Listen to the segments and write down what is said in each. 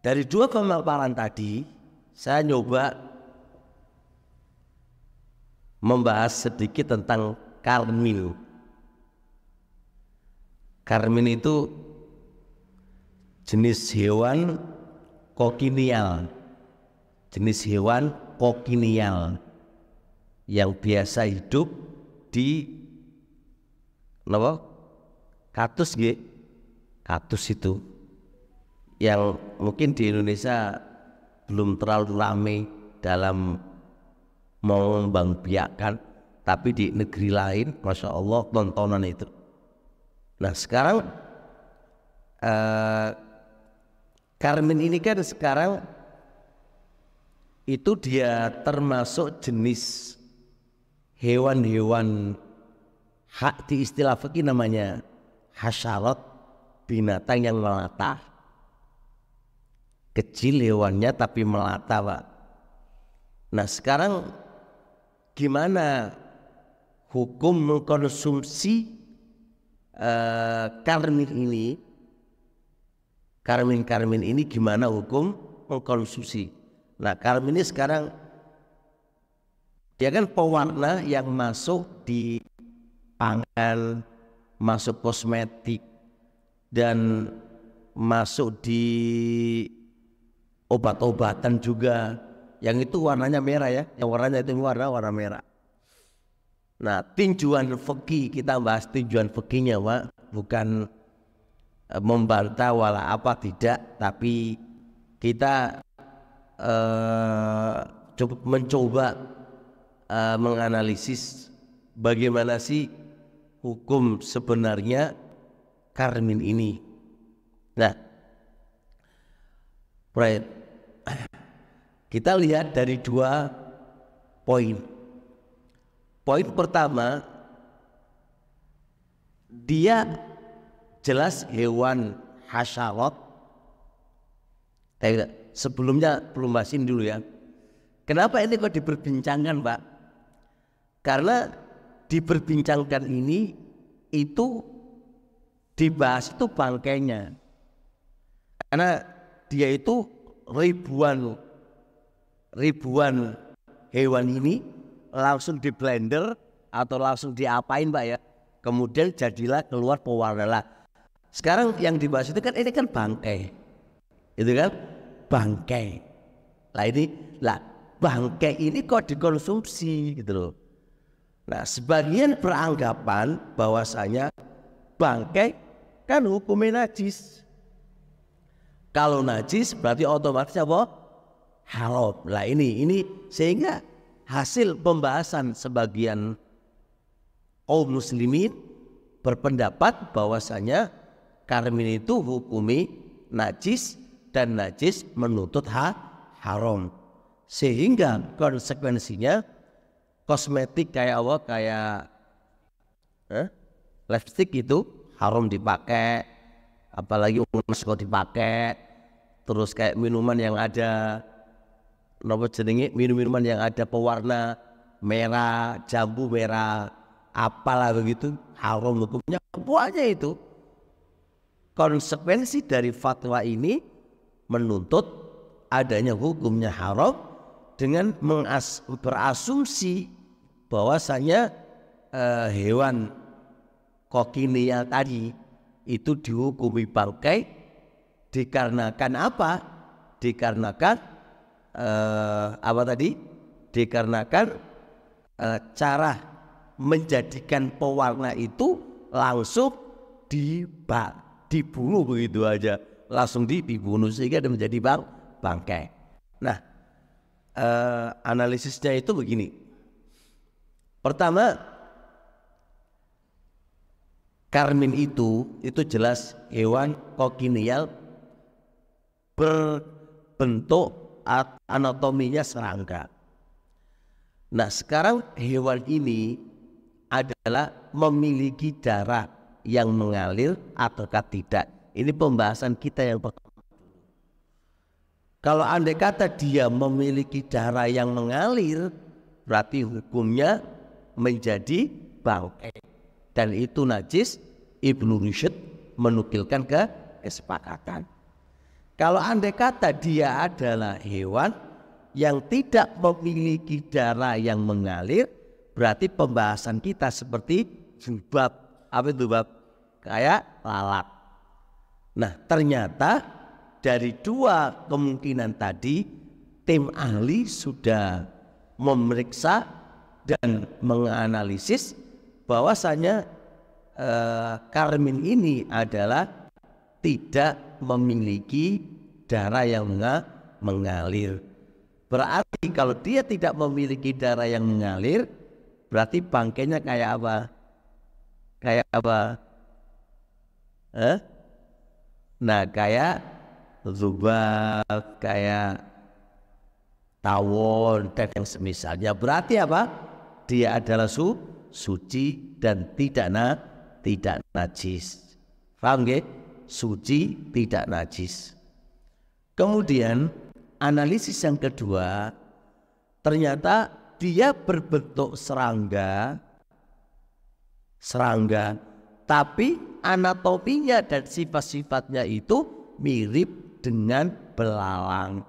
Dari dua pemaparan tadi, saya nyoba membahas sedikit tentang karmil. Karmil itu jenis hewan kokinial. Jenis hewan kokinial yang biasa hidup di napa? Katus nggih. Katus itu yang mungkin di Indonesia belum terlalu ramai dalam mengembangbiakkan, tapi di negeri lain Masya Allah tontonan itu nah sekarang uh, Carmen ini kan sekarang itu dia termasuk jenis hewan-hewan hak di istilah fikih namanya hasyarat binatang yang melata Kecil hewannya tapi melata Pak. Nah sekarang gimana hukum mengkonsumsi uh, karmin ini? Karmin-karmin ini gimana hukum mengkonsumsi? Nah karmin ini sekarang dia kan pewarna yang masuk di pangan, masuk kosmetik, dan masuk di obat-obatan juga yang itu warnanya merah ya yang warnanya itu warna warna merah nah tinjuan fikih kita bahas tinjuan fikihnya pak bukan e, membantah wala apa tidak tapi kita e, coba mencoba e, menganalisis bagaimana sih hukum sebenarnya karmin ini nah Right Kita lihat dari dua poin. Poin pertama, dia jelas hewan hasyarat. Sebelumnya belum masin dulu ya. Kenapa ini kok diperbincangkan Pak? Karena diperbincangkan ini itu dibahas itu bangkainya. Karena dia itu ribuan ribuan hewan ini langsung di blender atau langsung diapain Pak ya. Kemudian jadilah keluar pewarna lah. Sekarang yang dibahas itu kan ini kan bangkai. Itu kan bangkai. Lah ini lah bangkai ini kok dikonsumsi gitu loh. Nah, sebagian beranggapan bahwasanya bangkai kan hukumnya najis. Kalau najis berarti otomatis apa? Haram. Lah ini ini sehingga hasil pembahasan sebagian kaum muslimin berpendapat bahwasanya karmin itu hukumi najis dan najis menuntut ha haram. Sehingga konsekuensinya kosmetik kayak apa kayak eh, lipstick itu haram dipakai, apalagi unes kok dipakai terus kayak minuman yang ada nopo jenenge minum-minuman yang ada pewarna merah, jambu merah, apalah begitu haram hukumnya buahnya itu konsekuensi dari fatwa ini menuntut adanya hukumnya haram dengan mengas berasumsi bahwasanya eh, hewan kokinial tadi itu dihukumi bangkai dikarenakan apa? Dikarenakan eh, apa tadi? Dikarenakan eh, cara menjadikan pewarna itu langsung dibak, dibunuh begitu aja, langsung dibunuh sehingga dia menjadi bang, bangkai. Nah, eh, analisisnya itu begini. Pertama, karmin itu itu jelas hewan kokinial berbentuk anatominya serangga. Nah sekarang hewan ini adalah memiliki darah yang mengalir ataukah tidak. Ini pembahasan kita yang pertama. Kalau andai kata dia memiliki darah yang mengalir, berarti hukumnya menjadi bangkai dan itu najis Ibnu Rushd menukilkan ke kesepakatan kalau andai kata dia adalah hewan yang tidak memiliki darah yang mengalir berarti pembahasan kita seperti jubab apa itu bab kayak lalat nah ternyata dari dua kemungkinan tadi tim ahli sudah memeriksa dan menganalisis bahwasanya eh, Karmin ini adalah tidak memiliki darah yang mengalir. Berarti kalau dia tidak memiliki darah yang mengalir, berarti bangkainya kayak apa? Kayak apa? Eh? Nah, kayak zubat, kayak tawon dan yang semisalnya. Berarti apa? Dia adalah su suci dan tidak na, tidak najis. Paham ya? Suci tidak najis. Kemudian analisis yang kedua ternyata dia berbentuk serangga serangga tapi anatominya dan sifat-sifatnya itu mirip dengan belalang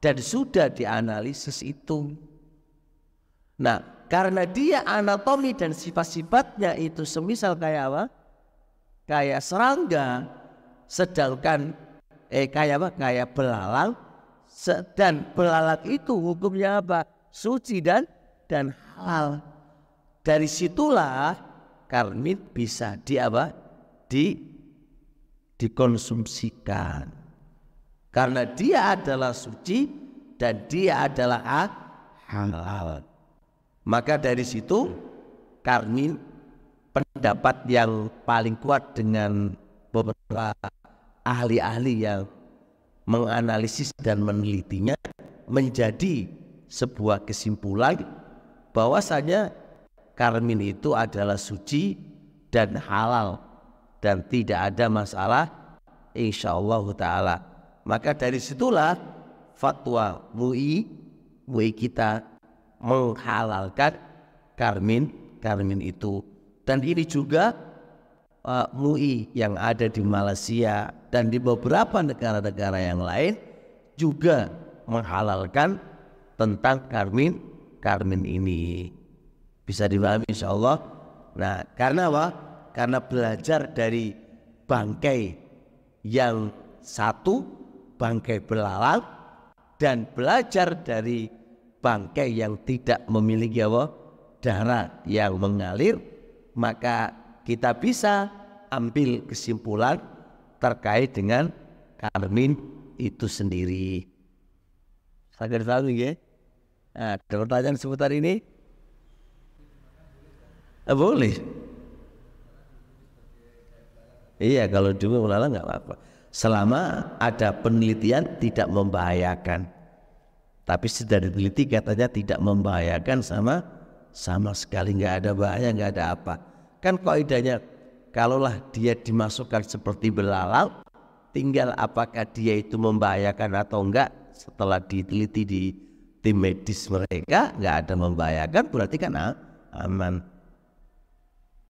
dan sudah dianalisis itu. Nah, karena dia anatomi dan sifat-sifatnya itu semisal kayak apa? Kayak serangga. Sedangkan eh kayak apa? Kayak belalang. Dan belalang itu hukumnya apa? Suci dan dan halal. Dari situlah karmit bisa di apa? Di dikonsumsikan. Karena dia adalah suci dan dia adalah ah, halal. Maka dari situ Karni pendapat yang paling kuat dengan beberapa ahli-ahli yang menganalisis dan menelitinya menjadi sebuah kesimpulan bahwasanya karmin itu adalah suci dan halal dan tidak ada masalah insya Allah ta'ala maka dari situlah fatwa MUI MUI kita menghalalkan karmin karmin itu dan ini juga uh, eh, MUI yang ada di Malaysia dan di beberapa negara-negara yang lain juga menghalalkan tentang karmin karmin ini bisa dipahami insya Allah nah karena apa karena belajar dari bangkai yang satu bangkai belalang dan belajar dari bangkai yang tidak memiliki apa? darah yang mengalir, maka kita bisa ambil kesimpulan terkait dengan karmin itu sendiri. Saya tahu ya. ada nah, pertanyaan seputar ini? Eh, boleh. Iya, kalau dulu ulala nggak apa-apa. Selama ada penelitian tidak membahayakan. Tapi sudah diteliti katanya tidak membahayakan sama sama sekali nggak ada bahaya nggak ada apa. Kan kaidahnya kalaulah dia dimasukkan seperti belalang, tinggal apakah dia itu membahayakan atau enggak setelah diteliti di tim medis mereka nggak ada membahayakan berarti kan aman.